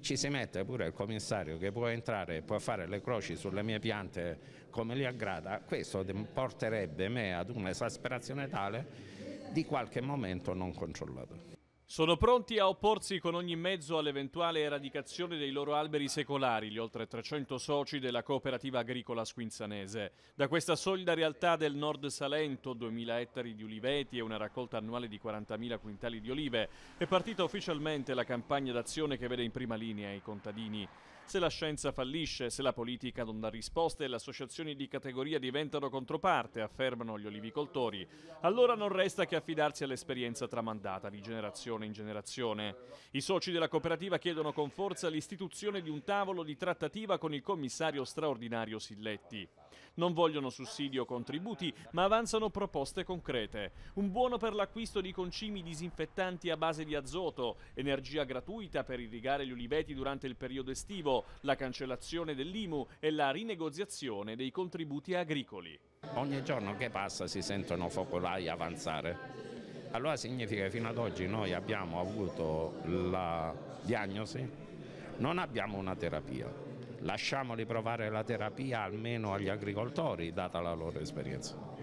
ci si mette pure il commissario che può entrare e può fare le croci sulle mie piante come gli aggrada, questo porterebbe me ad un'esasperazione tale di qualche momento non controllato. Sono pronti a opporsi con ogni mezzo all'eventuale eradicazione dei loro alberi secolari, gli oltre 300 soci della cooperativa agricola squinzanese. Da questa solida realtà del nord Salento, 2000 ettari di uliveti e una raccolta annuale di 40.000 quintali di olive, è partita ufficialmente la campagna d'azione che vede in prima linea i contadini. Se la scienza fallisce, se la politica non dà risposte e le associazioni di categoria diventano controparte, affermano gli olivicoltori, allora non resta che affidarsi all'esperienza tramandata di generazione in generazione. I soci della cooperativa chiedono con forza l'istituzione di un tavolo di trattativa con il commissario straordinario Silletti. Non vogliono sussidi o contributi, ma avanzano proposte concrete. Un buono per l'acquisto di concimi disinfettanti a base di azoto, energia gratuita per irrigare gli uliveti durante il periodo estivo, la cancellazione dell'IMU e la rinegoziazione dei contributi agricoli. Ogni giorno che passa si sentono focolai avanzare. Allora significa che fino ad oggi noi abbiamo avuto la diagnosi, non abbiamo una terapia. Lasciamoli provare la terapia almeno agli agricoltori, data la loro esperienza.